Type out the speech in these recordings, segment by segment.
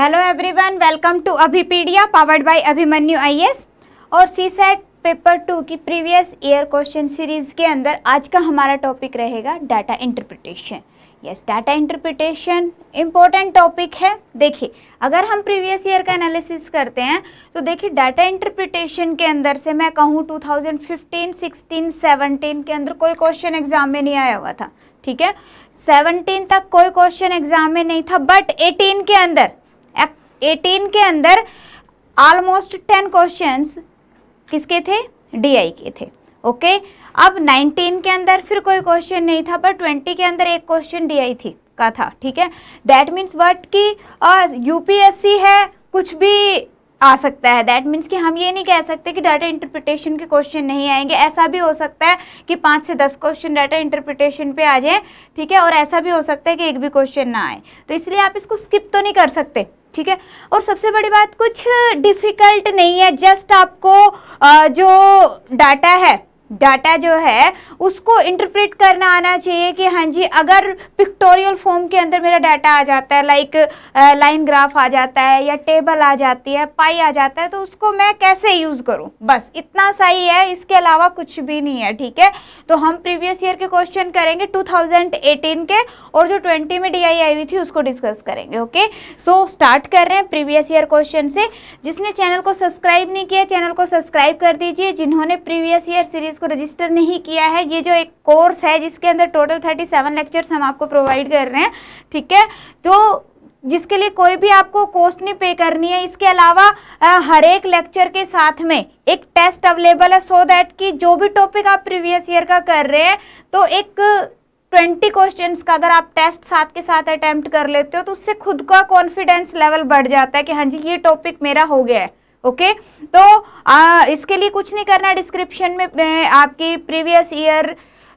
Hello everyone welcome to Abhipedia powered by Abhimanyu IAS और CSAT paper two की previous year question series के अंदर आज का हमारा टॉपिक रहेगा data interpretation yes data interpretation important topic है देखिए अगर हम प्रीवियस ईयर का एनालिसिस करते हैं तो देखिए डाटा इंटरप्रिटेशन के अंदर से मैं कहूँ 2015, 16, 17 के अंदर कोई क्वेश्चन एग्जाम में नहीं आया हुआ था ठीक है 17 तक कोई क्वेश्चन एग्जाम में नहीं था बट 18 के अंदर एटीन के अंदर ऑलमोस्ट टेन क्वेश्चंस किसके थे डीआई के थे ओके अब 19 के अंदर फिर कोई क्वेश्चन नहीं था पर 20 के अंदर एक क्वेश्चन डीआई थी का था ठीक है दैट मीन्स वट की यूपीएससी है कुछ भी आ सकता है दैट मीन्स कि हम ये नहीं कह सकते कि डाटा इंटरप्रिटेशन के क्वेश्चन नहीं आएंगे ऐसा भी हो सकता है कि पाँच से दस क्वेश्चन डाटा इंटरप्रिटेशन पे आ जाए ठीक है और ऐसा भी हो सकता है कि एक भी क्वेश्चन ना आए तो इसलिए आप इसको स्किप तो नहीं कर सकते ठीक है और सबसे बड़ी बात कुछ डिफ़िकल्ट नहीं है जस्ट आपको जो डाटा है डाटा जो है उसको इंटरप्रेट करना आना चाहिए कि हाँ जी अगर पिक्टोरियल फॉर्म के अंदर मेरा डाटा आ जाता है लाइक लाइन ग्राफ आ जाता है या टेबल आ जाती है पाई आ जाता है तो उसको मैं कैसे यूज़ करूँ बस इतना सही है इसके अलावा कुछ भी नहीं है ठीक है तो हम प्रीवियस ईयर के क्वेश्चन करेंगे 2018 के और जो 20 में डी आई हुई थी उसको डिस्कस करेंगे ओके सो स्टार्ट कर रहे हैं प्रीवियस ईयर क्वेश्चन से जिसने चैनल को सब्सक्राइब नहीं किया चैनल को सब्सक्राइब कर दीजिए जिन्होंने प्रीवियस ईयर सीरीज इसको रजिस्टर नहीं किया है ये जो एक कोर्स है जिसके अंदर टोटल थर्टी सेवन लेक्चर्स हम आपको प्रोवाइड कर रहे हैं ठीक है तो जिसके लिए कोई भी आपको कॉस्ट नहीं पे करनी है इसके अलावा आ, हर एक लेक्चर के साथ में एक टेस्ट अवेलेबल है सो so दैट कि जो भी टॉपिक आप प्रीवियस ईयर का कर रहे हैं तो एक ट्वेंटी क्वेश्चन का अगर आप टेस्ट साथ के साथ अटैम्प्ट कर लेते हो तो उससे खुद का कॉन्फिडेंस लेवल बढ़ जाता है कि हाँ जी ये टॉपिक मेरा हो गया है ओके तो आ, इसके लिए कुछ नहीं करना डिस्क्रिप्शन में आपकी प्रीवियस ईयर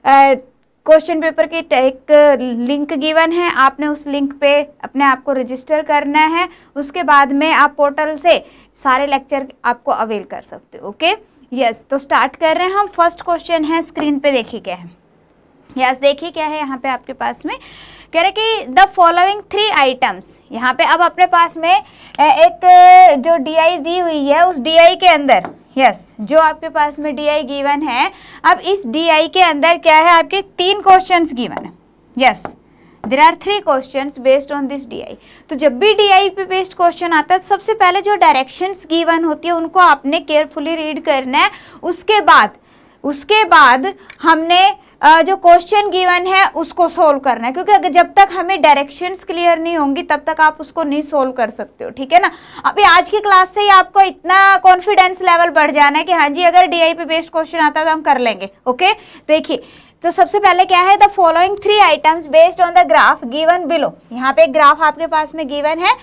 क्वेश्चन पेपर की एक लिंक गिवन है आपने उस लिंक पे अपने आप को रजिस्टर करना है उसके बाद में आप पोर्टल से सारे लेक्चर आपको अवेल कर सकते हो ओके यस तो स्टार्ट कर रहे हैं हम फर्स्ट क्वेश्चन है स्क्रीन पे देखिए क्या है यस देखिए क्या है यहाँ पे आपके पास में कह रहे कि द फॉलोइंग थ्री आइटम्स यहाँ पे अब अपने पास में एक जो डीआई दी हुई है उस डीआई के अंदर यस yes, जो आपके पास में डीआई गिवन है अब इस डीआई के अंदर क्या है आपके तीन क्वेश्चंस गिवन है yes there are three question based on this DI तो जब भी डीआई पे बेस्ड क्वेश्चन आता है तो सबसे पहले जो डायरेक्शंस गिवन होती है उनको आपने केयरफुली रीड करना है उसके बाद उसके बाद हमने जो क्वेश्चन गिवन है उसको सोल्व करना है क्योंकि जब तक हमें डायरेक्शंस क्लियर नहीं होंगी तब तक आप उसको नहीं सोल्व कर सकते हो ठीक है ना अभी आज की क्लास से ही आपको इतना कॉन्फिडेंस लेवल बढ़ जाना है कि हाँ जी अगर डी पे बेस्ड क्वेश्चन आता है तो हम कर लेंगे ओके देखिए तो सबसे पहले क्या है the following three items based on the graph given below यहाँ पे एक ग्राफ आपके पास में गिवन है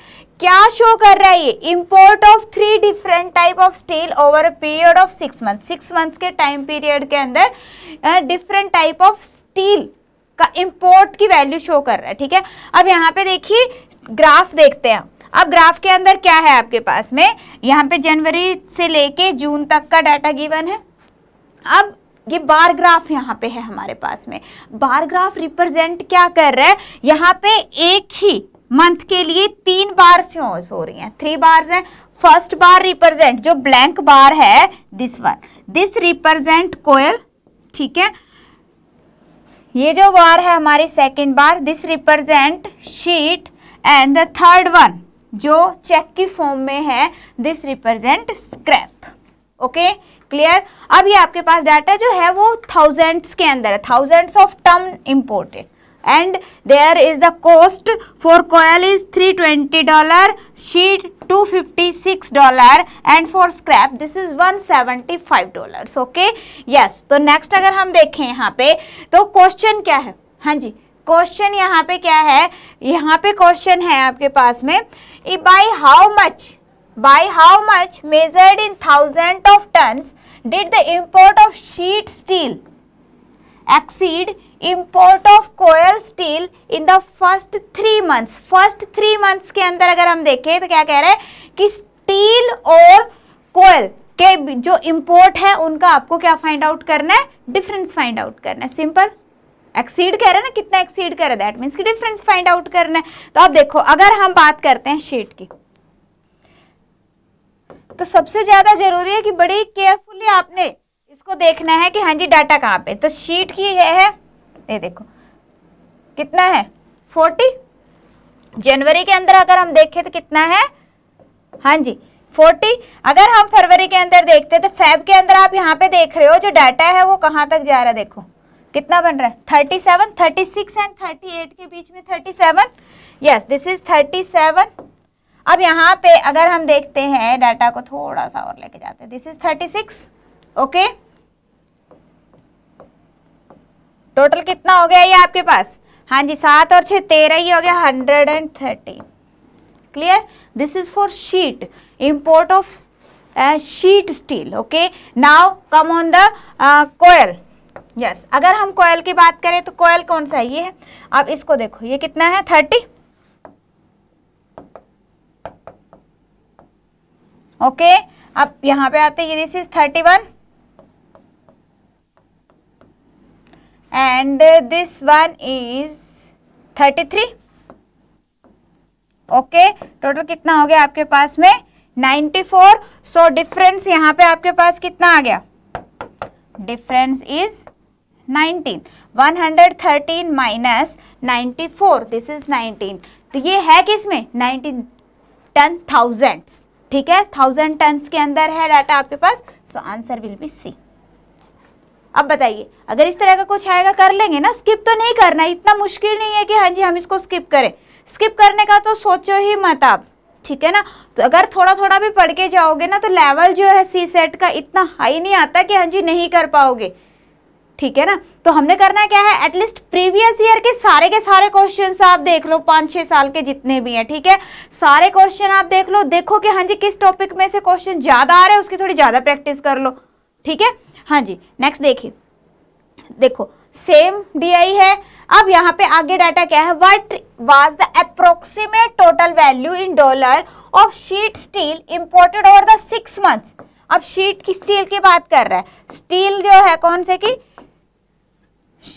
क्या शो कर रहा है ये import of three different type of steel over a period of six month six months के टाइम पीरियड के अंदर डिफरेंट टाइप ऑफ स्टील का इम्पोर्ट की वैल्यू शो कर रहा है ठीक है अब यहाँ पे देखिए ग्राफ देखते हैं अब ग्राफ के अंदर क्या है आपके पास में यहाँ पे जनवरी से लेके जून तक का डाटा गिवन है अब ये बार ग्राफ यहाँ पे है हमारे पास में बार ग्राफ रिप्रेजेंट क्या कर रहा है यहाँ पे एक ही मंथ के लिए तीन बार शोज हो रही हैं थ्री बार्स हैं फर्स्ट बार रिप्रेजेंट जो ब्लैंक बार है this one this represent coil ठीक है ये जो बार है हमारी second bar this represent sheet and the third one जो चेक की फॉर्म में है this represent scrap okay clear अब ये आपके पास डाटा जो है वो थाउजेंड्स के अंदर है thousands of term imported and there is the cost for coil is 320 dollar sheet 256 dollar and for scrap this is 175 dollars okay yes तो next अगर हम देखें यहाँ पे तो question क्या है हाँ जी क्वेश्चन यहाँ पे क्या है यहाँ पे क्वेश्चन है आपके पास में by how much by how much measured in thousand of tons did the import of sheet steel exceed import of coil steel in the first three months first three months के अंदर अगर हम देखें तो क्या कह रहे हैं कि स्टील और कोयल के जो इम्पोर्ट है उनका आपको क्या फाइंड आउट करना है डिफरेंस फाइंड आउट करना है सिंपल एक्सीड कह रहे हैं ना कितना एक्सीड कर दैट मीन्स कि डिफरेंस फाइंड आउट करना है तो आप देखो अगर हम बात करते हैं शीट की तो सबसे ज़्यादा जरूरी है कि बड़ी केयरफुली आपने इसको देखना है कि हाँ जी डाटा कहाँ पे तो शीट की है, है ये देखो कितना है फोर्टी जनवरी के अंदर अगर हम देखें तो कितना है हाँ जी फोर्टी अगर हम फरवरी के अंदर देखते तो फेब के अंदर आप यहाँ पे देख रहे हो जो डाटा है वो कहाँ तक जा रहा है देखो कितना बन रहा है thirty seven thirty six and thirty eight के बीच में thirty seven yes this is thirty seven अब यहाँ पे अगर हम देखते हैं डाटा को थोड़ा सा और लेके जाते हैं this is thirty six okay total कितना हो गया ये आपके पास हाँ जी सात और छः तेरह ही हो गया hundred and thirty clear this is for sheet import of sheet steel okay now come on the coil yes अगर हम कोयल की बात करें तो कोयल कौन सा ये है अब इसको देखो ये कितना है थर्टी ओके okay, अब यहाँ पे आते हैं ये this is thirty one and this one is thirty three okay total कितना हो गया आपके पास में नाइन्टी फोर सो डिफरेंस यहाँ पे आपके पास कितना आ गया difference is nineteen one hundred thirteen minus four this is nineteen तो ये है किसमें नाइनटीन टन थाउजेंड्स ठीक है थाउजेंड टन्स के अंदर है डाटा आपके पास so answer will be C अब बताइए अगर इस तरह का कुछ आएगा कर लेंगे ना स्किप तो नहीं करना इतना मुश्किल नहीं है कि हाँ जी हम इसको स्किप करें स्किप करने का तो सोचो ही मत आप ठीक है ना तो अगर थोड़ा थोड़ा भी पढ़ के जाओगे ना तो लेवल जो है सी सेट का इतना हाई नहीं आता कि हाँ जी नहीं कर पाओगे ठीक है ना तो हमने करना क्या है एटलीस्ट प्रीवियस ईयर के सारे के सारे क्वेश्चन आप देख लो पाँच छः साल के जितने भी हैं ठीक है सारे क्वेश्चन आप देख लो देखो कि हाँ जी किस टॉपिक में से क्वेश्चन ज़्यादा आ रहे हैं उसकी थोड़ी ज़्यादा प्रैक्टिस कर लो ठीक है हाँ जी नेक्स्ट देखिए देखो सेम डी आई है अब यहाँ पे आगे डाटा क्या है what was the approximate total value in dollar of sheet steel imported over the six month अब शीट की स्टील की बात कर रहा है स्टील जो है कौन से की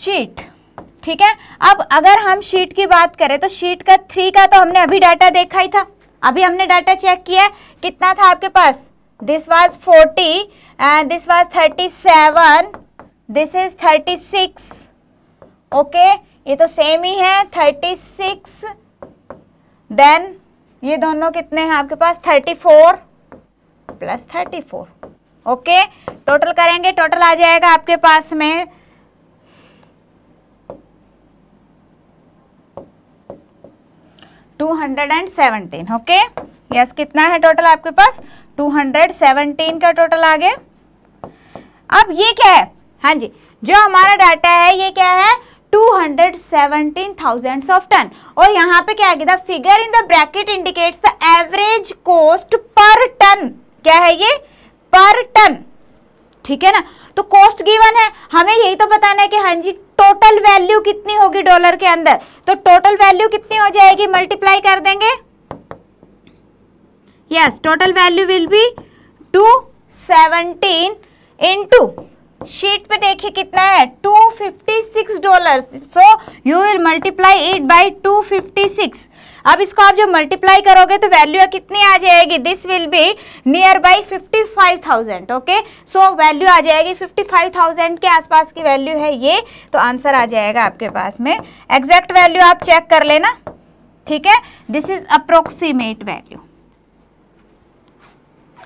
शीट ठीक है अब अगर हम शीट की बात करें तो शीट का थ्री का तो हमने अभी डाटा देखा ही था अभी हमने डाटा चेक किया कितना था आपके पास this was 40 and this was 37 this is 36 okay ये तो सेम ही है 36 देन ये दोनों कितने हैं आपके पास 34 प्लस फोर ओके टोटल करेंगे टोटल आ जाएगा आपके पास में two hundred and seventeen okay yes कितना है टोटल आपके पास 217 का टोटल आ गया अब ये क्या है हाँ जी जो हमारा डाटा है ये क्या है 217,000 ऑफ टन और यहाँ पे क्या आएगा figure in the bracket indicates the average cost per ton क्या है ये पर टन ठीक है ना तो कॉस्ट गिवन है हमें यही तो बताना है कि हाँ जी टोटल वैल्यू कितनी होगी डॉलर के अंदर तो टोटल वैल्यू कितनी हो जाएगी मल्टीप्लाई कर देंगे yes total value will be 217 into sheet पे देखिए कितना है 256 dollars so you will multiply it by 256 अब इसको आप जो मल्टीप्लाई करोगे तो वैल्यू कितनी आ जाएगी this will be near by 55,000 okay so value आ जाएगी 55,000 के आसपास की वैल्यू है ये तो आंसर आ जाएगा आपके पास में एग्जैक्ट वैल्यू आप चेक कर लेना ठीक है this is approximate value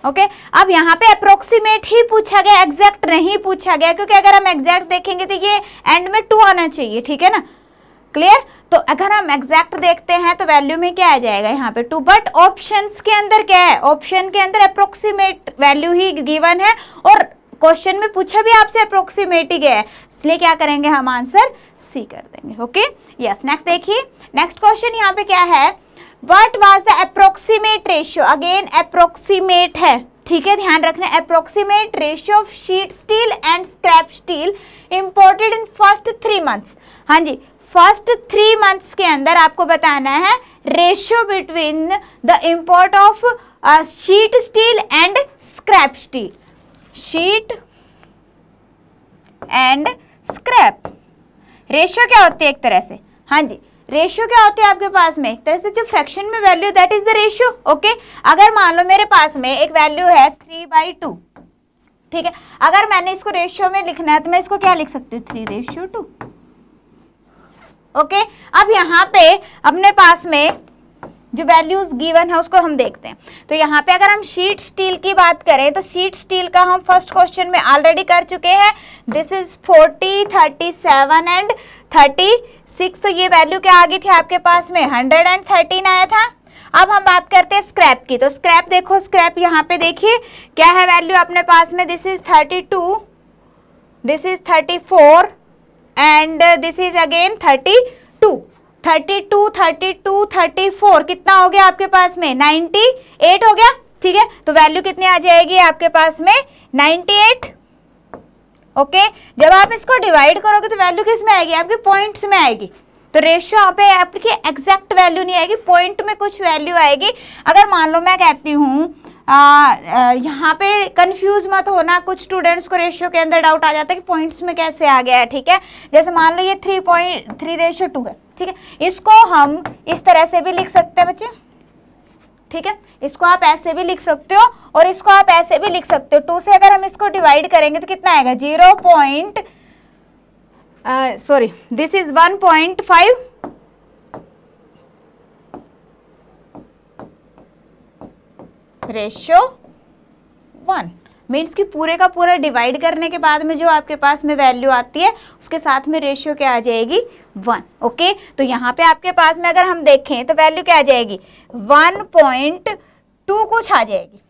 okay okay? अब यहाँ पे अप्रोक्सीमेट ही पूछा गया एग्जैक्ट नहीं पूछा गया क्योंकि अगर हम एग्जैक्ट देखेंगे तो ये एंड में टू आना चाहिए ठीक है ना क्लियर तो अगर हम एग्जैक्ट देखते हैं तो वैल्यू में क्या आ जाएगा यहाँ पे टू बट ऑप्शन के अंदर क्या है ऑप्शन के अंदर अप्रोक्सीमेट वैल्यू ही गिवन है और क्वेश्चन में पूछा भी आपसे अप्रोक्सीमेट ही गया है इसलिए क्या करेंगे हम आंसर सी कर देंगे ओके यस नेक्स्ट देखिए नेक्स्ट क्वेश्चन यहाँ पे क्या है what was the approximate ratio again approximate है ठीक है ध्यान रखना approximate ratio of sheet steel and scrap steel imported in first three months हाँ जी फर्स्ट थ्री मंथ्स के अंदर आपको बताना है ratio between the import of sheet steel and scrap steel sheet and scrap ratio क्या होती है एक तरह से हाँ जी रेशियो क्या होते हैं आपके पास में एक तरह से जो फ्रैक्शन में value that is the ratio okay अगर मान लो मेरे पास में एक वैल्यू है थ्री बाई टू ठीक है अगर मैंने इसको रेशियो में लिखना है तो मैं इसको क्या लिख सकती हूँ थ्री रेशियो टू ओके अब यहाँ पे अपने पास में जो वैल्यूज गिवन है उसको हम देखते हैं तो यहाँ पे अगर हम शीट स्टील की बात करें तो शीट स्टील का हम फर्स्ट क्वेश्चन में ऑलरेडी कर चुके हैं this is forty thirty seven and thirty six तो ये वैल्यू क्या आ गई थी आपके पास में हंड्रेड एंड थर्टीन आया था अब हम बात करते हैं स्क्रैप की तो स्क्रैप देखो स्क्रैप यहाँ पे देखिए क्या है वैल्यू अपने पास में this is thirty two this is thirty four and this is again thirty two thirty two thirty two thirty four कितना हो गया आपके पास में नाइन्टी एट हो गया ठीक है तो वैल्यू कितनी आ जाएगी आपके पास में नाइन्टी एट ओके जब आप इसको डिवाइड करोगे तो वैल्यू किस में आएगी आपके पॉइंट्स में आएगी तो रेशियो यहाँ पे आपकी एग्जैक्ट वैल्यू नहीं आएगी पॉइंट में कुछ वैल्यू आएगी अगर मान लो मैं कहती हूँ यहाँ पे कंफ्यूज मत होना कुछ स्टूडेंट्स को रेशियो के अंदर डाउट आ जाता है कि पॉइंट्स में कैसे आ गया है ठीक है जैसे मान लो ये three point three ratio two है ठीक है इसको हम इस तरह से भी लिख सकते हैं बच्चे ठीक है इसको आप ऐसे भी लिख सकते हो और इसको आप ऐसे भी लिख सकते हो टू से अगर हम इसको डिवाइड करेंगे तो कितना आएगा zero point sorry this is one point five ratio one means कि पूरे का पूरा डिवाइड करने के बाद में जो आपके पास में वैल्यू आती है उसके साथ में रेशियो क्या आ जाएगी वन ओके तो यहाँ पे आपके पास में अगर हम देखें तो वैल्यू क्या आ जाएगी वन पॉइंट टू कुछ आ जाएगी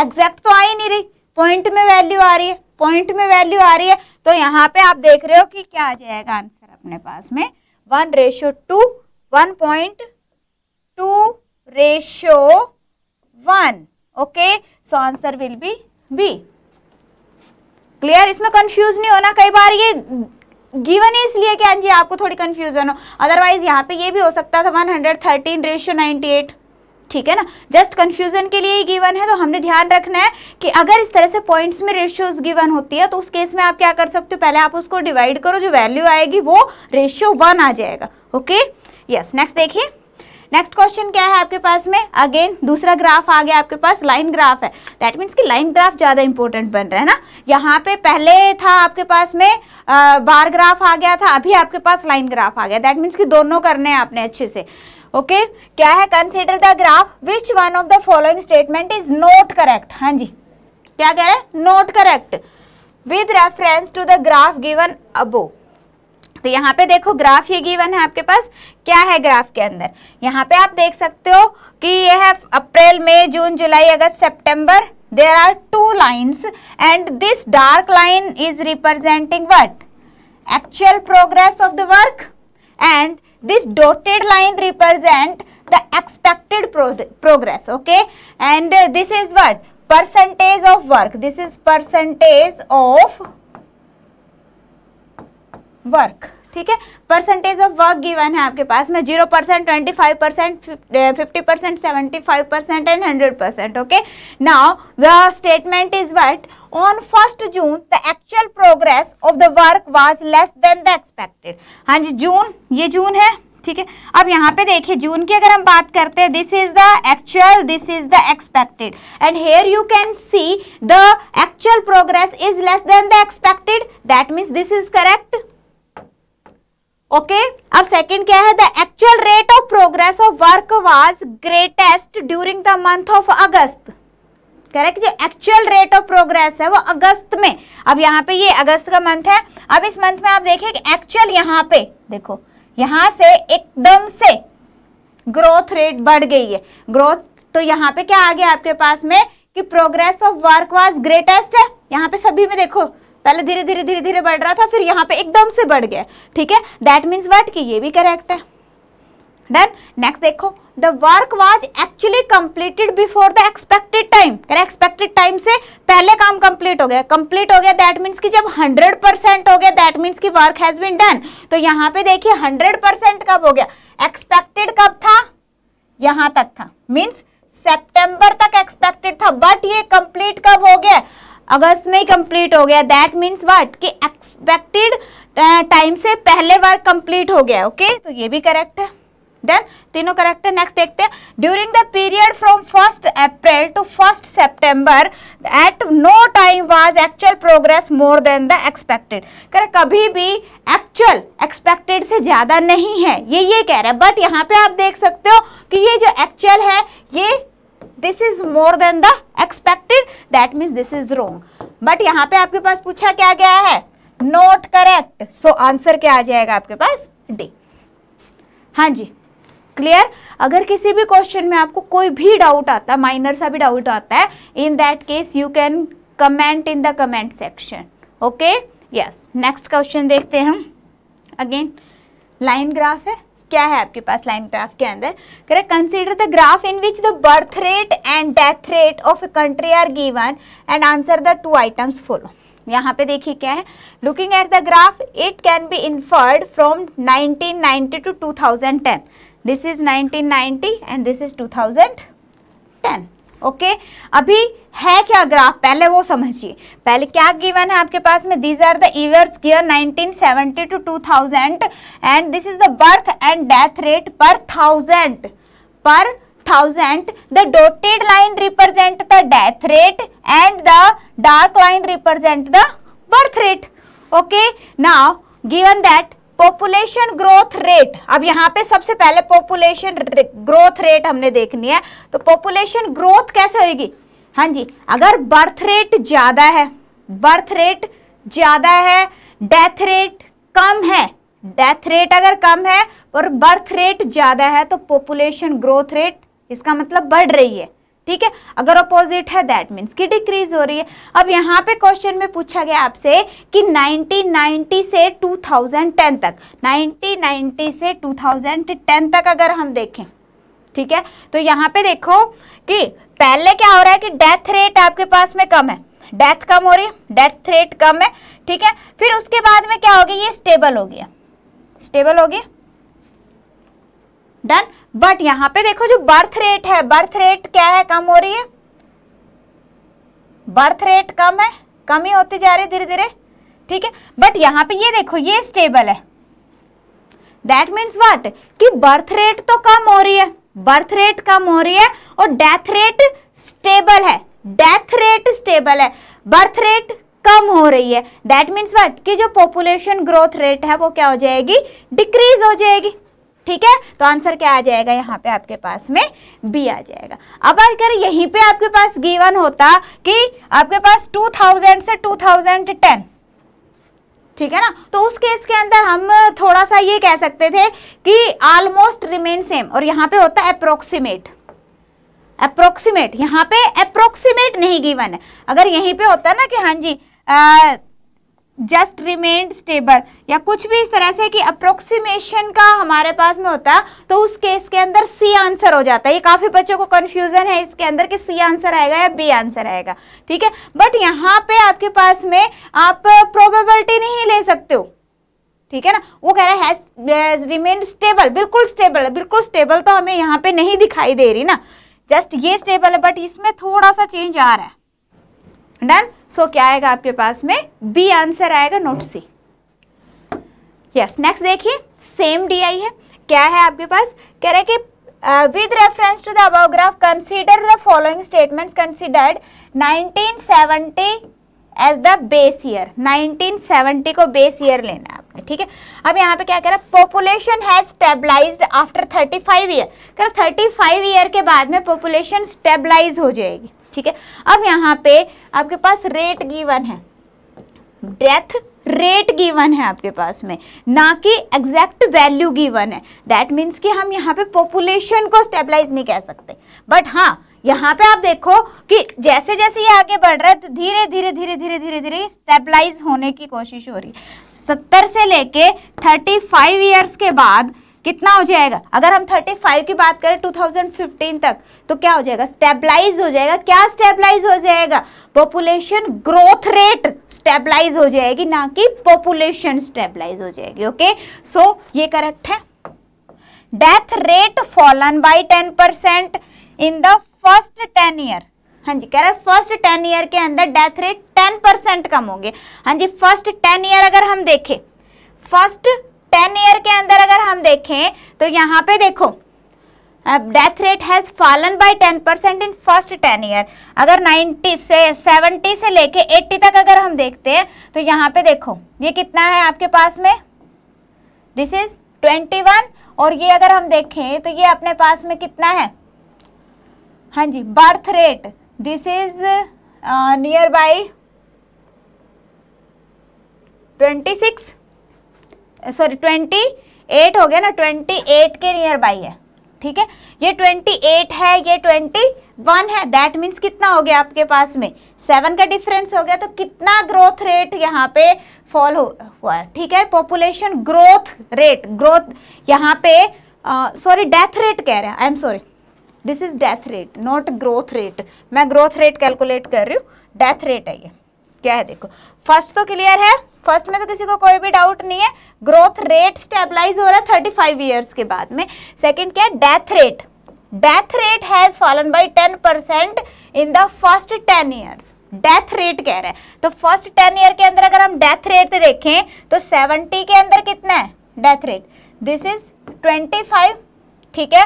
एग्जैक्ट तो आ ही नहीं रही पॉइंट में वैल्यू आ रही है पॉइंट में वैल्यू आ रही है तो यहाँ पे आप देख रहे हो कि क्या आ जाएगा आंसर अपने पास में one ratio two one point two ratio one okay so answer will be B clear इसमें कंफ्यूज नहीं होना कई बार ये गिवन है इसलिए कि हाँ जी आपको थोड़ी कंफ्यूजन हो अदरवाइज यहाँ पे ये भी हो सकता था 113 रेशियो 98 ठीक है ना जस्ट कंफ्यूजन के लिए ही गिवन है तो हमने ध्यान रखना है कि अगर इस तरह से पॉइंट्स में रेशियोज गिवन होती है तो उस केस में आप क्या कर सकते हो पहले आप उसको डिवाइड करो जो वैल्यू आएगी वो रेशियो वन आ जाएगा ओके यस नेक्स्ट देखिए नेक्स्ट क्वेश्चन क्या है आपके पास में अगेन दूसरा ग्राफ आ गया आपके पास लाइन ग्राफ है दैट मीन्स कि लाइन ग्राफ ज़्यादा इंपॉर्टेंट बन रहा है ना यहाँ पे पहले था आपके पास में बार ग्राफ आ गया था अभी आपके पास लाइन ग्राफ आ गया दैट मीन्स कि दोनों करने हैं आपने अच्छे से ओके okay? क्या है consider the graph which one of the following statement is not correct हाँ जी क्या कह रहे हैं not correct with reference to the graph given above तो यहाँ पे देखो ग्राफ ये गिवन है आपके पास क्या है ग्राफ के अंदर यहाँ पे आप देख सकते हो कि ये है अप्रैल मई जून जुलाई अगस्त सितंबर there are two lines and this dark line is representing what actual progress of the work and this dotted line represent the expected progress okay and this is what percentage of work this is percentage of work ठीक है percentage of work given है आपके पास में zero percent twenty five percent fifty percent seventy five percent and hundred percent okay now the statement is what on first June the actual progress of the work was less than the expected हाँ जी जून ये जून है ठीक है अब यहाँ पे देखिए जून की अगर हम बात करते हैं this is the actual this is the expected and here you can see the actual progress is less than the expected that means this is correct okay अब सेकंड क्या है the actual rate of progress of work was greatest during the month of August correct जो actual rate of progress है वो अगस्त में अब यहाँ पे ये अगस्त का मंथ है अब इस मंथ में आप देखिए कि एक्चुअल यहाँ पे देखो यहाँ से एकदम से ग्रोथ रेट बढ़ गई है ग्रोथ तो यहाँ पे क्या आ गया आपके पास में कि progress of work was greatest है यहाँ पे सभी में देखो पहले धीरे धीरे धीरे धीरे बढ़ रहा था फिर यहाँ पे एकदम से बढ़ गया ठीक है दैट मीन्स वट कि ये भी करेक्ट है डन नेक्स्ट देखो the work was actually completed before the expected time कह रहे एक्सपेक्टेड टाइम से पहले काम कंप्लीट हो गया कंप्लीट हो गया दैट मीन्स कि जब 100 परसेंट हो गया दैट मीन्स कि वर्क हैज बीन डन तो यहाँ पे देखिए 100 परसेंट कब हो गया एक्सपेक्टेड कब था यहां तक था मीन्स सेप्टेंबर तक एक्सपेक्टेड था बट ये कंप्लीट कब हो गया अगस्त में ही कंप्लीट हो गया दैट मीन्स वट कि एक्सपेक्टेड टाइम से पहले बार कंप्लीट हो गया ओके okay? तो ये भी करेक्ट है देन तीनों करेक्ट है नेक्स्ट देखते हैं during the period from first April to first September at no time was actual progress more than the expected कर कभी भी एक्चुअल एक्सपेक्टेड से ज़्यादा नहीं है ये ये कह रहा है बट यहाँ पे आप देख सकते हो कि ये जो एक्चुअल है ये this is more than the expected that means this is wrong but यहाँ पे आपके पास पूछा क्या गया है नॉट करेक्ट सो आंसर क्या आ जाएगा आपके पास डी हाँ जी क्लियर अगर किसी भी क्वेश्चन में आपको कोई भी डाउट आता माइनर सा भी डाउट आता है in that case you can comment in the comment section okay yes next question देखते हैं हम अगेन लाइन ग्राफ है क्या है आपके पास लाइन ग्राफ के अंदर correct consider the graph in which the birth rate and death rate of a country are given and answer the two items follow यहाँ पे देखिए क्या है looking at the graph it can be inferred from 1990 to 2010 this is 1990 and this is 2010 okay अभी है क्या graph पहले वो समझिए पहले क्या गिवन है आपके पास में these are the years gear 1970 to 2000 and this is the birth and death rate per thousand per thousand the dotted line represent the death rate and the dark line represent the birth rate okay now given that population growth rate अब यहाँ पे सबसे पहले population growth rate हमने देखनी है तो population growth कैसे होगी हाँ जी अगर बर्थ रेट ज़्यादा है बर्थ रेट ज़्यादा है डेथ रेट कम है डेथ रेट अगर कम है और बर्थ रेट ज़्यादा है तो पॉपुलेशन ग्रोथ रेट इसका मतलब बढ़ रही है ठीक है अगर अपोजिट है दैट मीन्स की डिक्रीज हो रही है अब यहाँ पे क्वेश्चन में पूछा गया आपसे कि 1990 से 2010 तक 1990 से 2010 तक अगर हम देखें ठीक है तो यहाँ पे देखो कि पहले क्या हो रहा है कि डेथ रेट आपके पास में कम है डेथ कम हो रही है डेथ रेट कम है ठीक है फिर उसके बाद में क्या हो गया ये स्टेबल हो गया स्टेबल हो गया डन बट यहां पे देखो जो बर्थ रेट है बर्थ रेट क्या है कम हो रही है बर्थ रेट कम है कम ही होती जा रही है धीरे धीरे ठीक है बट यहां पे ये देखो ये स्टेबल है दैट मीन्स वट कि बर्थ रेट तो कम हो रही है बर्थ रेट कम हो रही है और डेथ रेट स्टेबल है डेथ रेट स्टेबल है बर्थ रेट कम हो रही है दैट मीन्स वट कि जो पॉपुलेशन ग्रोथ रेट है वो क्या हो जाएगी डिक्रीज हो जाएगी ठीक है तो आंसर क्या आ जाएगा यहाँ पे आपके पास में बी आ जाएगा अब अगर यहीं पे आपके पास गिवन होता कि आपके पास 2000 से 2010 ठीक है ना तो उस केस के अंदर हम थोड़ा सा ये कह सकते थे कि ऑलमोस्ट रिमेन सेम और यहाँ पे होता है अप्रोक्सीमेट अप्रोक्सीमेट यहाँ पे अप्रोक्सीमेट नहीं गिवन है अगर यहीं पे होता ना कि हाँ जी आ, जस्ट रिमेन स्टेबल या कुछ भी इस तरह से कि अप्रोक्सीमेशन का हमारे पास में होता है तो उस केस के अंदर सी आंसर हो जाता है ये काफ़ी बच्चों को कंफ्यूजन है इसके अंदर कि सी आंसर आएगा या बी आंसर आएगा ठीक है बट यहाँ पे आपके पास में आप प्रोबेबिलिटी नहीं ले सकते हो ठीक है ना वो कह रहा है रिमेन स्टेबल बिल्कुल स्टेबल बिल्कुल स्टेबल तो हमें यहाँ पे नहीं दिखाई दे रही ना जस्ट ये स्टेबल है बट इसमें थोड़ा सा चेंज आ रहा है डन सो so, क्या आएगा आपके पास में बी आंसर आएगा नोट सी यस नेक्स्ट देखिए सेम डी आई है क्या है आपके पास कह रहे कि with reference to the above graph consider the following statements considered 1970 as the base year 1970 को बेस ईयर लेना है आपने ठीक है अब यहाँ पे क्या कह रहा है population has stabilize after 35 year कर 35 ईयर के बाद में पॉपुलेशन स्टेबलाइज हो जाएगी ठीक है अब यहाँ पे आपके पास रेट गिवन है डेथ रेट गिवन है आपके पास में ना कि एग्जैक्ट वैल्यू गिवन है दैट मीन्स कि हम यहाँ पे पॉपुलेशन को स्टेबलाइज नहीं कह सकते बट हाँ यहाँ पे आप देखो कि जैसे जैसे ये आगे बढ़ रहा है तो धीरे धीरे धीरे धीरे धीरे धीरे स्टेबलाइज होने की कोशिश हो रही है सत्तर से लेके थर्टी फाइव ईयर्स के बाद कितना हो जाएगा अगर हम 35 की बात करें 2015 तक तो क्या हो जाएगा स्टेबलाइज हो जाएगा क्या स्टेबलाइज हो जाएगा पॉपुलेशन ग्रोथ रेट स्टेबलाइज हो जाएगी ना कि पॉपुलेशन स्टेबलाइज हो जाएगी ओके सो so, ये करेक्ट है death rate fallen by 10 percent in the first 10 year हाँ जी कह रहे हैं फर्स्ट टेन ईयर के अंदर डेथ रेट टेन परसेंट कम होंगे हाँ जी फर्स्ट टेन ईयर अगर हम देखें फर्स्ट टेन ईयर के अंदर अगर हम देखें तो यहाँ पे देखो death rate has fallen by ten percent in first ten year अगर नाइन्टी से सेवेंटी से लेके एट्टी तक अगर हम देखते हैं तो यहाँ पे देखो ये कितना है आपके पास में दिस इज ट्वेंटी वन और ये अगर हम देखें तो ये अपने पास में कितना है हाँ जी birth rate this is near by twenty six sorry twenty eight हो गया ना ट्वेंटी एट के नियर बाई है ठीक है ये ट्वेंटी एट है ये ट्वेंटी वन है दैट मीन्स कितना हो गया आपके पास में सेवन का डिफरेंस हो गया तो कितना ग्रोथ रेट यहाँ पे फॉल हो हुआ है ठीक है पॉपुलेशन ग्रोथ रेट ग्रोथ यहाँ पे सॉरी डेथ रेट कह रहे हैं I am sorry this is death rate not growth rate मैं ग्रोथ रेट कैलकुलेट कर रही हूँ डेथ रेट है ये क्या है देखो फर्स्ट तो क्लियर है फर्स्ट में तो किसी को कोई भी डाउट नहीं है ग्रोथ रेट स्टेबलाइज हो रहा है थर्टी फाइव ईयर्स के बाद में सेकेंड क्या है death rate death rate has fallen by ten percent in the first ten years death rate कह रहा है तो फर्स्ट टेन ईयर के अंदर अगर हम डेथ रेट देखें तो सेवेंटी के अंदर कितना है death rate this is twenty five ठीक है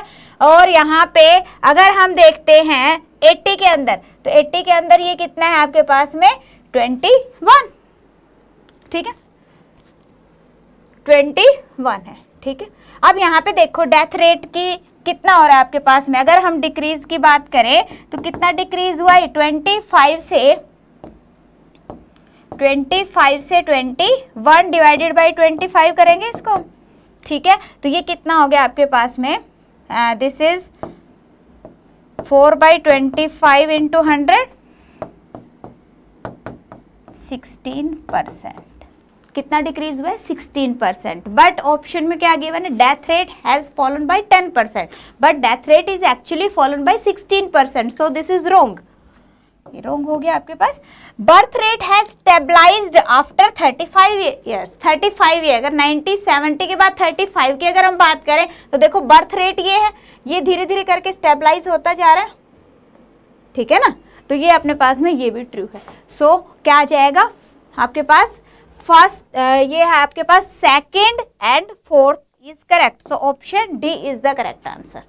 और यहाँ पे अगर हम देखते हैं 80 के अंदर तो 80 के अंदर ये कितना है आपके पास में ट्वेंटी वन ठीक है ट्वेंटी वन है ठीक है अब यहाँ पे देखो डेथ रेट की कितना हो रहा है आपके पास में अगर हम डिक्रीज की बात करें तो कितना डिक्रीज हुआ है ट्वेंटी फाइव से ट्वेंटी फाइव से twenty one divided by twenty five करेंगे इसको ठीक है तो ये कितना हो गया आपके पास में this is four by twenty five into hundred sixteen percent कितना डिक्रीज हुआ है सिक्सटीन परसेंट बट ऑप्शन में क्या गया है death rate has fallen by ten percent but death rate is actually fallen by sixteen percent so this is wrong wrong हो गया आपके पास बर्थ रेट है स्टेबलाइज्ड आफ्टर 35 इयर्स 35 ईयर अगर 90 70 के बाद 35 की अगर हम बात करें तो देखो बर्थ रेट ये है ये धीरे धीरे करके स्टेबलाइज होता जा रहा है ठीक है ना तो ये अपने पास में ये भी ट्रू है सो so, क्या आ जाएगा आपके पास फर्स्ट ये है आपके पास second and fourth is correct so option D is the correct answer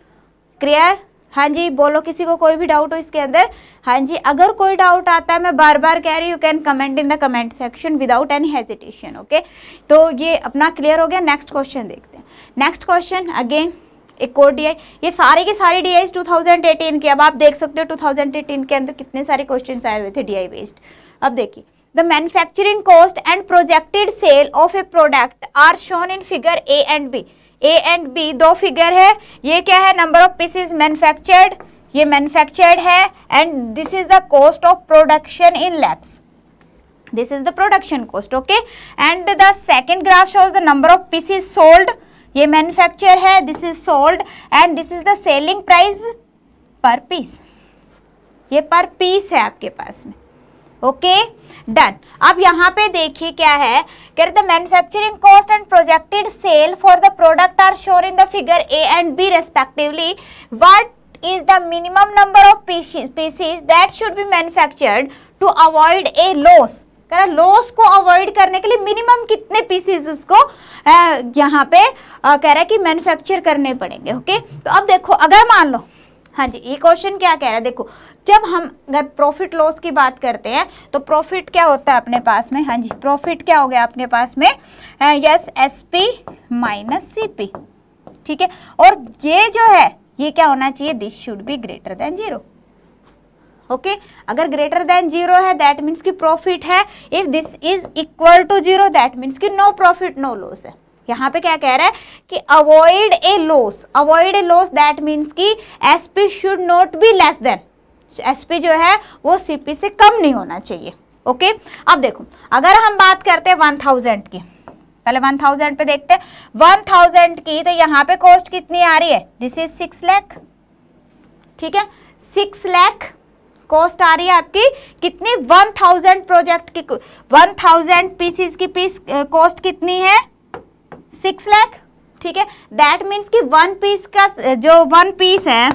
clear हाँ जी बोलो किसी को कोई भी डाउट हो इसके अंदर हाँ जी अगर कोई डाउट आता है मैं बार बार कह रही you can comment in the comment section without any hesitation okay तो ये अपना क्लियर हो गया नेक्स्ट क्वेश्चन देखते हैं नेक्स्ट क्वेश्चन अगेन एक और डी ये सारे के सारे डी आईज के अब आप देख सकते हो 2018 के अंदर कितने सारे क्वेश्चन आए हुए थे डी आई बेस्ड अब देखिए the manufacturing cost and projected sale of a product are shown in figure A and B A and B दो फिगर है ये क्या है नंबर ऑफ पीसेज मैनुफैक्चर्ड ये मैनुफैक्चर्ड है and this is the cost of production in lakhs this is the production cost okay and the second graph shows the number of pieces sold ये manufacture है this is sold and this is the selling price per piece ये per piece है आपके पास में okay done अब यहाँ पे देखिए क्या है कह रहे the manufacturing cost and projected sale for the product are shown in the figure A and B respectively what is the minimum number of pieces that should be manufactured to avoid a loss loss करा loss को avoid करने के लिए minimum कितने PCs उसको यहाँ पे आ, कह रहा है कि मैन्युफैक्चर करने पड़ेंगे ओके तो अब देखो अगर मान लो हाँ जी ये क्वेश्चन क्या कह रहा है देखो जब हम अगर प्रॉफिट लॉस की बात करते हैं तो प्रॉफिट क्या होता है अपने पास में हाँ जी प्रॉफिट क्या हो गया अपने पास में yes S P minus C P ठीक है और ये जो है ये क्या होना चाहिए this should be greater than zero okay okay? अगर ग्रेटर देन जीरो है दैट मीन्स कि प्रॉफिट है if this is equal to zero that means कि नो प्रॉफिट नो लॉस है यहाँ पे क्या कह रहा है कि avoid a loss avoid a loss that means कि SP should not be less than SP जो है वो सीपी से कम नहीं होना चाहिए ओके अब देखो अगर हम बात करते हैं वन थाउजेंड की पहले वन थाउजेंड पे देखते हैं वन थाउजेंड की तो यहाँ पे कॉस्ट कितनी आ रही है दिस इज सिक्स लैख ठीक है सिक्स लैख कॉस्ट आ रही है आपकी कितनी वन थाउजेंड प्रोजेक्ट की वन थाउजेंड पीसीज की पीस कॉस्ट कितनी है सिक्स लैख ठीक है दैट मीन्स कि वन पीस का जो वन पीस है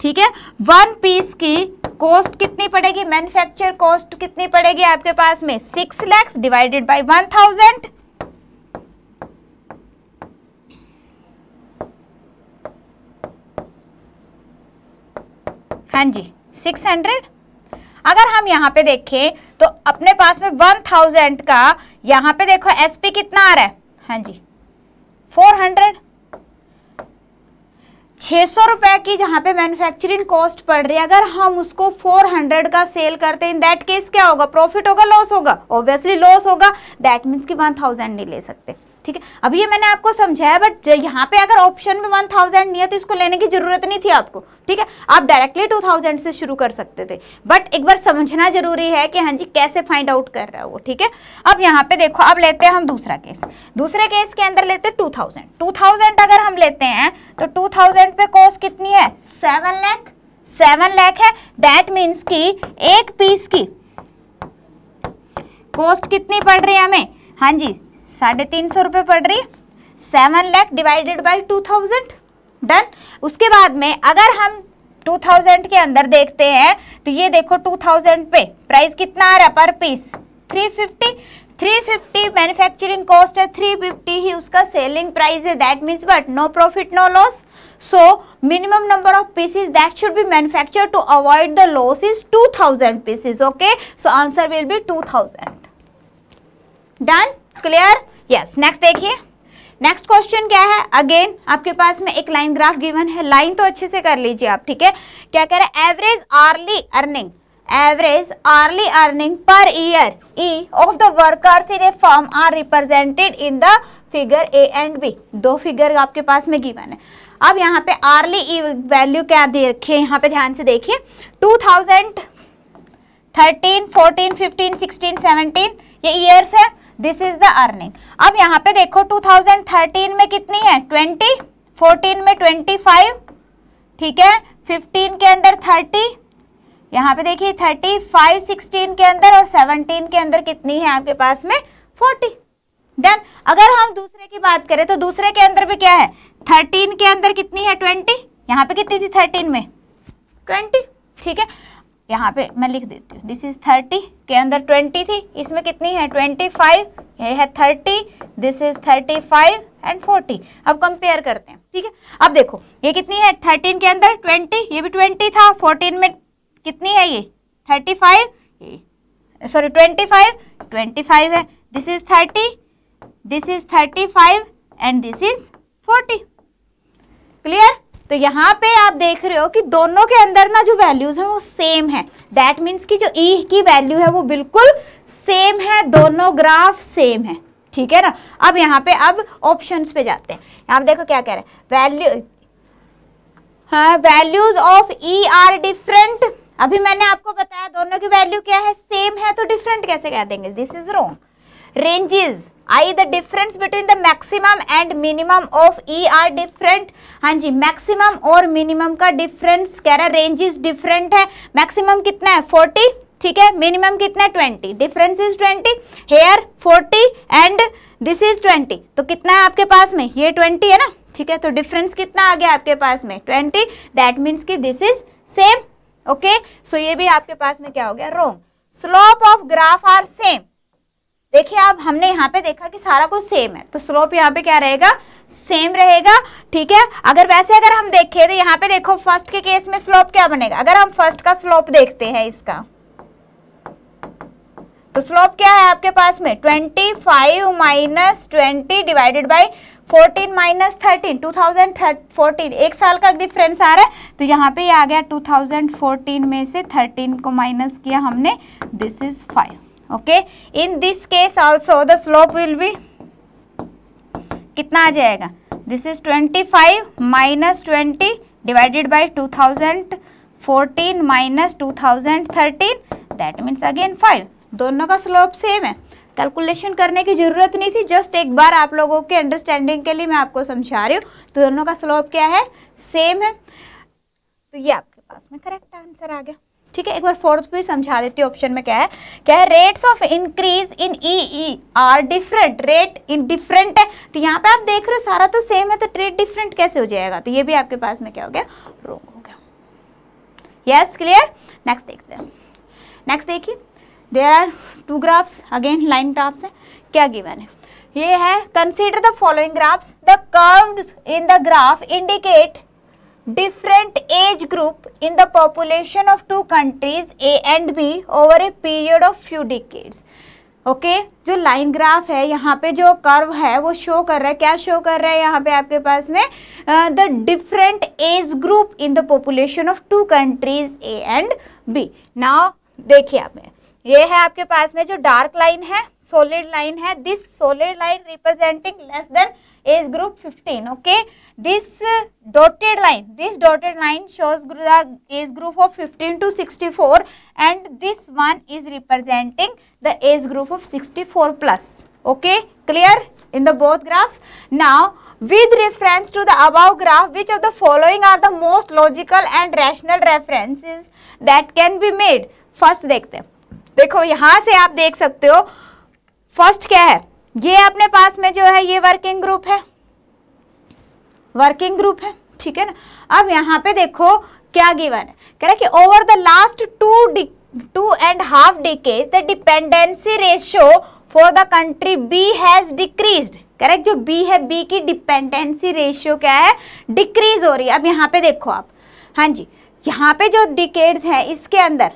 ठीक है वन पीस की कॉस्ट कितनी पड़ेगी मैन्युफैक्चर कॉस्ट कितनी पड़ेगी आपके पास में six lakhs divided by one thousand हाँ जी सिक्स हंड्रेड अगर हम यहाँ पे देखें तो अपने पास में वन थाउजेंड का यहाँ पे देखो एसपी कितना आ रहा है हाँ जी फोर हंड्रेड छः सौ रुपये की जहाँ पे मैन्युफैक्चरिंग कॉस्ट पड़ रही है अगर हम उसको 400 का सेल करते हैं इन दैट केस क्या होगा प्रॉफिट होगा लॉस होगा ऑब्वियसली लॉस होगा दैट मीन्स कि 1000 नहीं ले सकते ठीक है अभी ये मैंने आपको समझाया बट यहाँ पे अगर ऑप्शन में वन थाउजेंड नहीं है तो इसको लेने की जरूरत नहीं थी आपको ठीक है आप डायरेक्टली टू थाउजेंड से शुरू कर सकते थे बट एक बार समझना जरूरी है कि हाँ जी कैसे फाइंड आउट कर रहा है वो ठीक है अब यहाँ पे देखो अब लेते हैं हम दूसरा केस दूसरे केस के अंदर लेते हैं टू थाउजेंड टू थाउजेंड अगर हम लेते हैं तो टू थाउजेंड पे कॉस्ट कितनी है सेवन लैख सेवन लैख है दैट मीन्स की एक पीस की कॉस्ट कितनी पड़ रही है हमें हाँ जी साढ़े तीन सौ रुपये पड़ रही seven lakh divided by two thousand done उसके बाद में अगर हम टू थाउजेंड के अंदर देखते हैं तो ये देखो टू थाउजेंड पे प्राइस कितना आ रहा per piece three fifty three fifty manufacturing cost है थ्री फिफ्टी ही उसका सेलिंग प्राइस है that means but no profit no loss so minimum number of pieces that should be manufacture to avoid the loss is two thousand pieces okay so answer will be two thousand done clear yes next देखिए next question क्या है again आपके पास में एक line graph given है line तो अच्छे से कर लीजिए आप ठीक है क्या कह रहे हैं average yearly earning average yearly earning per year E of the workers in a firm are represented in the figure A and B दो फिगर आपके पास में गिवन है अब यहाँ पे आर्ली ई वैल्यू क्या दे रखी है यहाँ पे ध्यान से देखिए two thousand thirteen fourteen fifteen sixteen seventeen ये ईयर्स है दिस इज द अर्निंग अब यहाँ पे देखो 2013 में कितनी है 20 14 में 25 ठीक है 15 के अंदर 30 यहाँ पे देखिए 35 16 के अंदर और 17 के अंदर कितनी है आपके पास में 40 देन अगर हम दूसरे की बात करें तो दूसरे के अंदर भी क्या है 13 के अंदर कितनी है 20 यहाँ पे कितनी थी 13 में 20 ठीक है यहाँ पे मैं लिख देती हूँ दिस इज थर्टी के अंदर ट्वेंटी थी इसमें कितनी है ट्वेंटी फाइव ये है thirty this is thirty five and forty अब कंपेयर करते हैं ठीक है अब देखो ये कितनी है थर्टीन के अंदर ट्वेंटी ये भी ट्वेंटी था फोर्टीन में कितनी है ये thirty five sorry twenty five twenty five है this is thirty this is thirty five and this is forty clear तो यहाँ पे आप देख रहे हो कि दोनों के अंदर ना जो वैल्यूज है वो सेम है दैट मीन्स कि जो ई e की वैल्यू है वो बिल्कुल सेम है दोनों ग्राफ सेम है ठीक है ना अब यहाँ पे अब ऑप्शंस पे जाते हैं यहाँ देखो क्या कह रहे हैं वैल्यू हाँ values of E are different अभी मैंने आपको बताया दोनों की वैल्यू क्या है सेम है तो डिफरेंट कैसे कह देंगे this is wrong ranges I the difference between the maximum and minimum of E are different हाँ जी मैक्सिमम और मिनिमम का डिफरेंस कह रहा है रेंजेस डिफरेंट है मैक्सिमम कितना है फोर्टी ठीक है मिनिमम कितना है twenty difference is twenty here forty and this is twenty तो कितना है आपके पास में ये ट्वेंटी है ना ठीक है तो डिफरेंस कितना आ गया आपके पास में ट्वेंटी दैट मीन्स कि this is same okay so ये भी आपके पास में क्या हो गया wrong slope of graph are same देखिए अब हमने यहाँ पे देखा कि सारा कुछ सेम है तो स्लोप यहाँ पे क्या रहेगा सेम रहेगा ठीक है अगर वैसे अगर हम देखें तो यहाँ पे देखो फर्स्ट के केस में स्लोप क्या बनेगा अगर हम फर्स्ट का स्लोप देखते हैं इसका तो स्लोप क्या है आपके पास में 25 five minus twenty divided by 14 minus thirteen two thousand एक साल का डिफरेंस आ रहा है तो यहाँ पे आ गया 2014 में से 13 को माइनस किया हमने this is five okay in this case also the slope will be कितना आ जाएगा this is twenty five minus twenty divided by two thousand fourteen minus two thousand thirteen that means again five दोनों का slope same है calculation करने की ज़रूरत नहीं थी जस्ट एक बार आप लोगों के अंडरस्टैंडिंग के लिए मैं आपको समझा रही हूँ तो दोनों का स्लोप क्या है सेम है तो ये आपके पास में करेक्ट आंसर आ गया ठीक है एक बार फोर्थ भी समझा देती हूँ ऑप्शन में क्या है क्या है rates of increase in E E are different rate in different है तो यहाँ पे आप देख रहे हो सारा तो सेम है तो ट्रेड डिफरेंट कैसे हो जाएगा तो ये भी आपके पास में क्या हो गया रोंग हो गया यस क्लियर नेक्स्ट देखते हैं नेक्स्ट देखिए there are two graphs again line graphs है क्या गिवन है ये है consider the following graphs the curved in the graph indicate different age group in the population of two countries A and B over a period of few decades. Okay okay, जो line graph है यहाँ पे जो curve है वो show कर रहा है क्या शो कर रहा है यहाँ पे आपके पास में the different age group in the population of two countries A and B now देखिए आप में ये है आपके पास में जो डार्क लाइन है सोलिड लाइन है this solid line representing less than age group 15 okay okay? this dotted line this dotted line shows the age group of 15 to 64 and this one is representing the age group of 64 plus okay clear in the both graphs now with reference to the above graph which of the following are the most logical and rational references that can be made first dekhte hain देखो यहाँ से आप देख सकते हो first क्या है ये अपने पास में जो है ये working group है वर्किंग ग्रुप है ठीक है ना अब यहाँ पे देखो क्या गिवन है कह रहा है कि over the last two two and half decades the dependency ratio for the country B has decrease correct जो बी है बी की डिपेंडेंसी रेशियो क्या है डिक्रीज हो रही है अब यहाँ पे देखो आप हाँ जी यहाँ पे जो डिकेड्स हैं इसके अंदर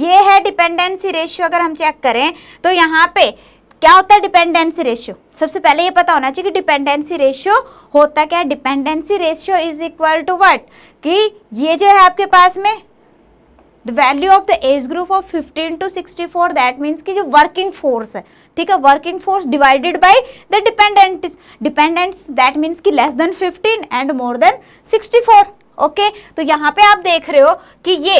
ये है डिपेंडेंसी रेशियो अगर हम चेक करें तो यहाँ पे क्या होता है डिपेंडेंसी रेशियो सबसे पहले ये पता होना चाहिए कि डिपेंडेंसी रेशियो होता क्या है dependency ratio is equal to what कि ये जो है आपके पास में the value of the age group of 15 to 64 that means की जो वर्किंग फोर्स है ठीक है working force divided by the dependent dependent that means की less than 15 and more than 64 okay okay? तो यहाँ पे आप देख रहे हो कि ये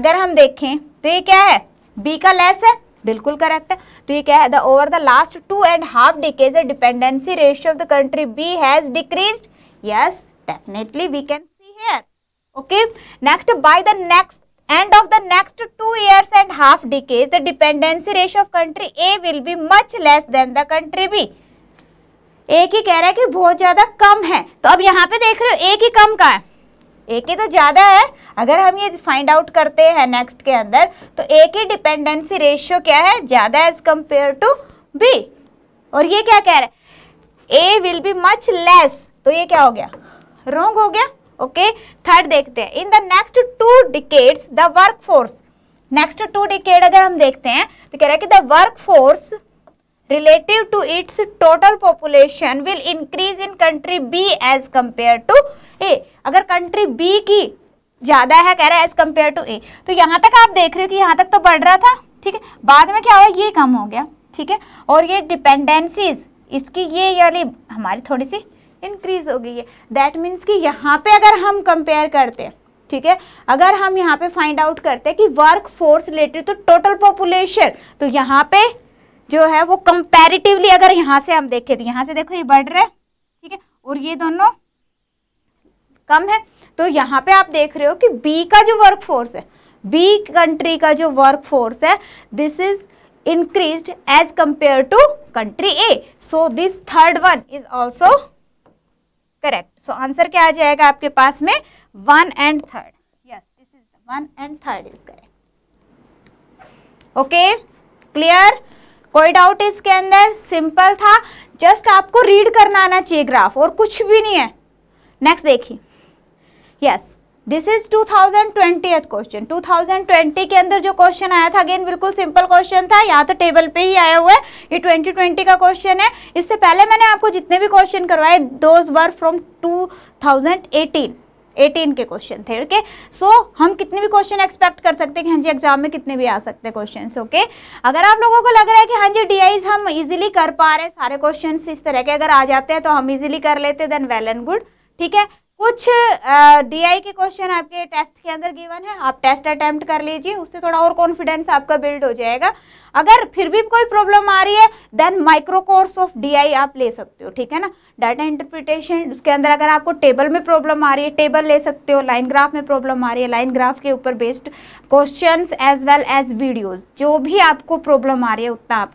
अगर हम देखें तो ये क्या है बी का लेस है बिल्कुल करेक्ट तो ये क्या है the over the last two and half decades dependency ratio of the country B has decrease yes definitely we can see here okay next by the next end of the next two years and half decades the dependency ratio of country A will be much less than the country B एक ही कह रहा है कि बहुत ज्यादा कम है तो अब यहाँ पे देख रहे हो एक ही कम का है ए के तो ज़्यादा है अगर हम ये फाइंड आउट करते हैं नेक्स्ट के अंदर तो ए की डिपेंडेंसी रेशियो क्या है ज़्यादा एज कंपेयर टू बी और ये क्या कह रहा है A will be much less तो ये क्या हो गया रोंग हो गया ओके थर्ड देखते हैं in the next two decades the work force next two decade अगर हम देखते हैं तो कह रहा है कि the work force relative to its total population will increase in country B as compare to A अगर कंट्री बी की ज़्यादा है कह रहा है एज कंपेयर टू ए तो यहाँ तक आप देख रहे हो कि यहाँ तक तो बढ़ रहा था ठीक है बाद में क्या हुआ ये कम हो गया ठीक है और ये डिपेंडेंसीज इसकी ये यानी हमारी थोड़ी सी इंक्रीज हो गई है दैट मीन्स कि यहाँ पे अगर हम कंपेयर करते हैं ठीक है अगर हम यहाँ पे फाइंड आउट करते हैं कि वर्क फोर्स रिलेटेड तो टोटल पॉपुलेशन तो यहाँ पे जो है वो कंपेरिटिवली अगर यहाँ से हम देखें तो यहाँ से देखो ये बढ़ रहा है ठीक है और ये दोनों कम है तो यहाँ पे आप देख रहे हो कि बी का जो वर्क फोर्स है बी कंट्री का जो वर्क फोर्स है this is increase as compare to country A so this third one is also correct so answer क्या आ जाएगा आपके पास में one and third yes this is one and third is correct okay clear कोई doubt इसके अंदर simple था जस्ट आपको रीड करना आना चाहिए ग्राफ और कुछ भी नहीं है नेक्स्ट देखिए yes this is thousand 2020th question twenty के अंदर जो क्वेश्चन आया था अगेन बिल्कुल सिंपल क्वेश्चन था यहाँ तो टेबल पे ही आया हुआ है ये ट्वेंटी ट्वेंटी का क्वेश्चन है इससे पहले मैंने आपको जितने भी क्वेश्चन करवाए those were from eighteen eighteen के क्वेश्चन थे ओके सो so, हम कितने भी क्वेश्चन एक्सपेक्ट कर सकते हैं कि हाँ जी एग्जाम में कितने भी आ सकते हैं क्वेश्चन ओके अगर आप लोगों को लग रहा है कि हाँ जी डी हम इजिली कर पा रहे हैं सारे क्वेश्चन इस तरह के अगर आ जाते हैं तो हम इजिली कर लेते हैं देन वेल एंड गुड ठीक है कुछ डीआई के क्वेश्चन आपके टेस्ट के अंदर गिवन है आप टेस्ट अटेम्प्ट कर लीजिए उससे थोड़ा और कॉन्फिडेंस आपका बिल्ड हो जाएगा अगर फिर भी कोई प्रॉब्लम आ रही है then micro course of DI आप ले सकते हो ठीक है ना डाटा इंटरप्रिटेशन उसके अंदर अगर आपको टेबल में प्रॉब्लम आ रही है टेबल ले सकते हो लाइन ग्राफ में प्रॉब्लम आ रही है लाइन ग्राफ के ऊपर based question as well as videos जो भी आपको प्रॉब्लम आ रही है उतना आप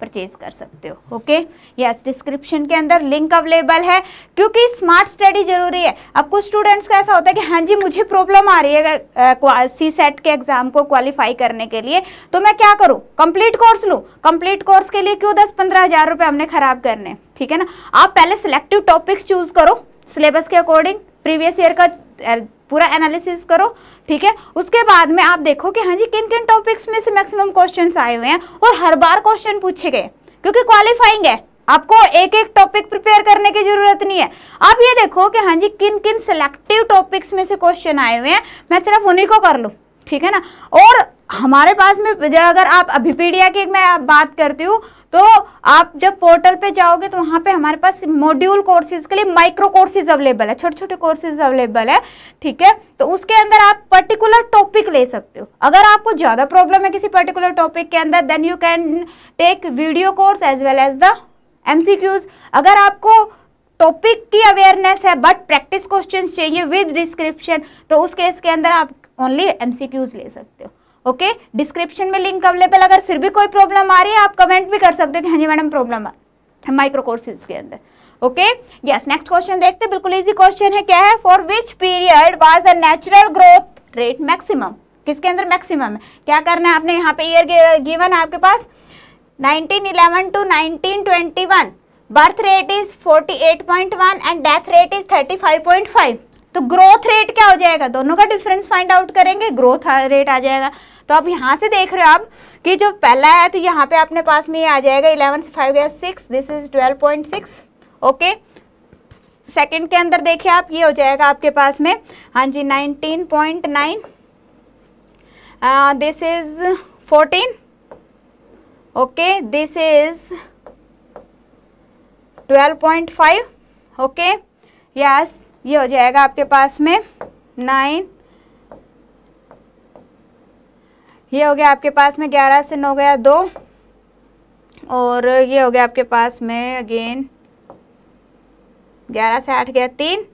परचेज कर सकते हो ओके यस डिस्क्रिप्शन के अंदर लिंक अवेलेबल है क्योंकि स्मार्ट स्टडी जरूरी है अब कुछ स्टूडेंट्स को ऐसा होता है कि हाँ जी मुझे प्रॉब्लम आ रही है सी सेट के एग्जाम को क्वालिफाई करने के लिए तो मैं क्या करूँ कंप्लीट कोर्स लूँ कंप्लीट कोर्स के लिए क्यों दस पंद्रह हज़ार रुपये हमने खराब करने ठीक है ना आप पहले सिलेक्टिव टॉपिक्स चूज करो सिलेबस के अकॉर्डिंग प्रीवियस ईयर का पूरा एनालिसिस करो ठीक है उसके बाद में आप देखो कि हाँ जी किन किन टॉपिक्स में से मैक्सिमम क्वेश्चन आए हुए हैं और हर बार क्वेश्चन पूछे गए क्योंकि क्वालिफाइंग है आपको एक एक टॉपिक प्रिपेयर करने की जरूरत नहीं है आप ये देखो कि हाँ जी किन किन सिलेक्टिव टॉपिक्स में से क्वेश्चन आए हुए हैं मैं सिर्फ उन्हीं को कर लूँ ठीक है ना और हमारे पास में अगर आप अभिपीडिया की मैं बात करती हूँ तो आप जब पोर्टल पे जाओगे तो वहाँ पे हमारे पास मॉड्यूल कोर्सेज के लिए माइक्रो कोर्सेज अवेलेबल है छोटे छोटे कोर्सेज अवेलेबल है ठीक है तो उसके अंदर आप पर्टिकुलर टॉपिक ले सकते हो अगर आपको ज़्यादा प्रॉब्लम है किसी पर्टिकुलर टॉपिक के अंदर then you can take video course as well as the M अगर आपको टॉपिक की अवेयरनेस है बट प्रैक्टिस क्वेश्चंस चाहिए विद डिस्क्रिप्शन तो उस केस के अंदर आप ओनली एमसीक्यूज ले सकते हो ओके okay? डिस्क्रिप्शन में लिंक अवेलेबल अगर फिर भी कोई प्रॉब्लम आ रही है आप कमेंट भी कर सकते हो कि हाँ जी मैडम प्रॉब्लम है माइक्रो कोर्सेज के अंदर ओके यस नेक्स्ट क्वेश्चन देखते हैं बिल्कुल इजी क्वेश्चन है क्या है for which period was the natural growth rate maximum किसके अंदर मैक्सिमम है क्या करना है आपने यहाँ पे ईयर गिवन है आपके पास 1911 to 1921 birth rate is 48.1 and death rate is 35.5 तो ग्रोथ रेट क्या हो जाएगा दोनों का डिफरेंस फाइंड आउट करेंगे ग्रोथ रेट आ जाएगा तो आप यहाँ से देख रहे हो आप कि जो पहला है तो यहाँ पे अपने पास में ये आ जाएगा इलेवन से फाइव गया six this is twelve point six okay second के अंदर देखिए आप ये हो जाएगा आपके पास में हाँ जी nineteen point nine this is fourteen okay this is twelve point five okay yes ये हो जाएगा आपके पास में नाइन ये हो गया आपके पास में ग्यारह से नौ गया दो और ये हो गया आपके पास में अगेन ग्यारह से आठ गया तीन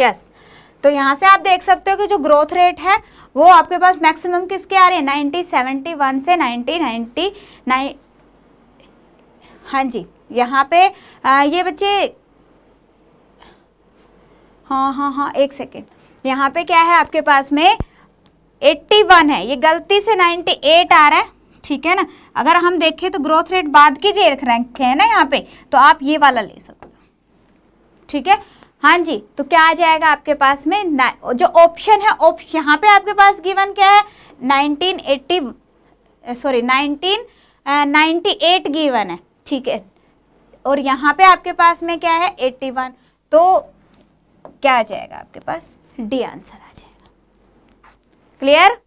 यस तो यहाँ से आप देख सकते हो कि जो ग्रोथ रेट है वो आपके पास मैक्सिमम किसके आ रहे हैं नाइनटीन सेवेंटी वन से नाइनटीन नाइनटी नाइन हाँ जी यहाँ पे आ, ये बच्चे हाँ हाँ हाँ एक सेकेंड यहाँ पे क्या है आपके पास में 81 है ये गलती से 98 आ रहा है ठीक है ना अगर हम देखें तो ग्रोथ रेट बाद की जे रैंक है ना यहाँ पे तो आप ये वाला ले सकते हो ठीक है हाँ जी तो क्या आ जाएगा आपके पास में जो ऑप्शन है ऑप्शन यहाँ पे आपके पास गिवन क्या है 1980 सॉरी 1998 गिवन है ठीक है और यहाँ पे आपके पास में क्या है 81 तो क्या आ जाएगा आपके पास डी आंसर आ जाएगा clear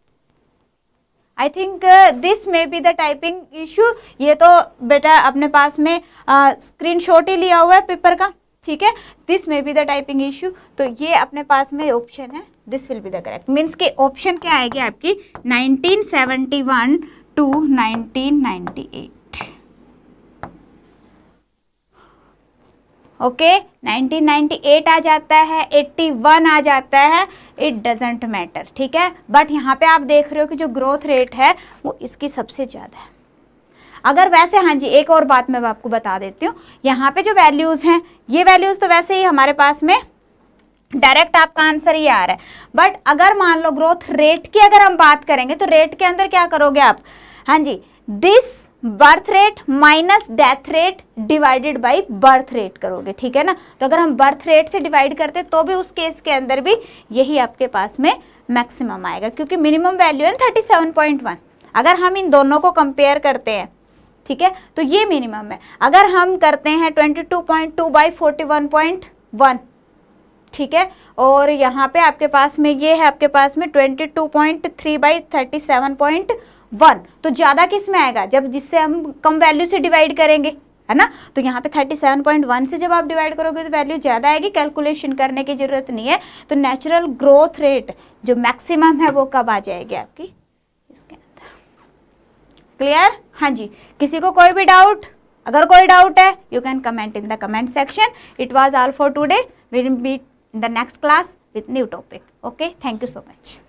I think this may be the typing issue ये तो बेटा अपने पास में स्क्रीन uh, ही लिया हुआ है पेपर का ठीक है this may be the typing issue तो ये अपने पास में ऑप्शन है this will be the correct means के ऑप्शन क्या आएगी आपकी 1971 टू एट ओके okay? 1998 आ जाता है 81 आ जाता है इट डजेंट मैटर ठीक है बट यहाँ पे आप देख रहे हो कि जो ग्रोथ रेट है वो इसकी सबसे ज़्यादा है अगर वैसे हाँ जी एक और बात मैं आपको बता देती हूँ यहाँ पे जो वैल्यूज़ हैं ये वैल्यूज़ तो वैसे ही हमारे पास में डायरेक्ट आपका आंसर ही आ रहा है बट अगर मान लो ग्रोथ रेट की अगर हम बात करेंगे तो रेट के अंदर क्या करोगे आप हाँ जी this birth rate minus death rate divided by birth rate करोगे ठीक है ना तो अगर हम बर्थ रेट से डिवाइड करते तो भी उस केस के अंदर भी यही आपके पास में मैक्सिमम आएगा क्योंकि मिनिमम वैल्यू है थर्टी सेवन पॉइंट वन अगर हम इन दोनों को कंपेयर करते हैं ठीक है तो ये मिनिमम है अगर हम करते हैं twenty two point two by forty one point one ठीक है और यहाँ पे आपके पास में ये है आपके पास में twenty two point three by thirty seven point one तो ज़्यादा किस में आएगा जब जिससे हम कम वैल्यू से डिवाइड करेंगे है ना तो यहाँ पे 37.1 से जब आप डिवाइड करोगे तो वैल्यू ज़्यादा आएगी कैलकुलेशन करने की ज़रूरत नहीं है तो नेचुरल ग्रोथ रेट जो मैक्सिमम है वो कब आ जाएगी आपकी इसके अंदर क्लियर हाँ जी किसी को कोई भी डाउट अगर कोई डाउट है you can comment in the comment section it was all for today will be in the next class with new topic okay thank you so much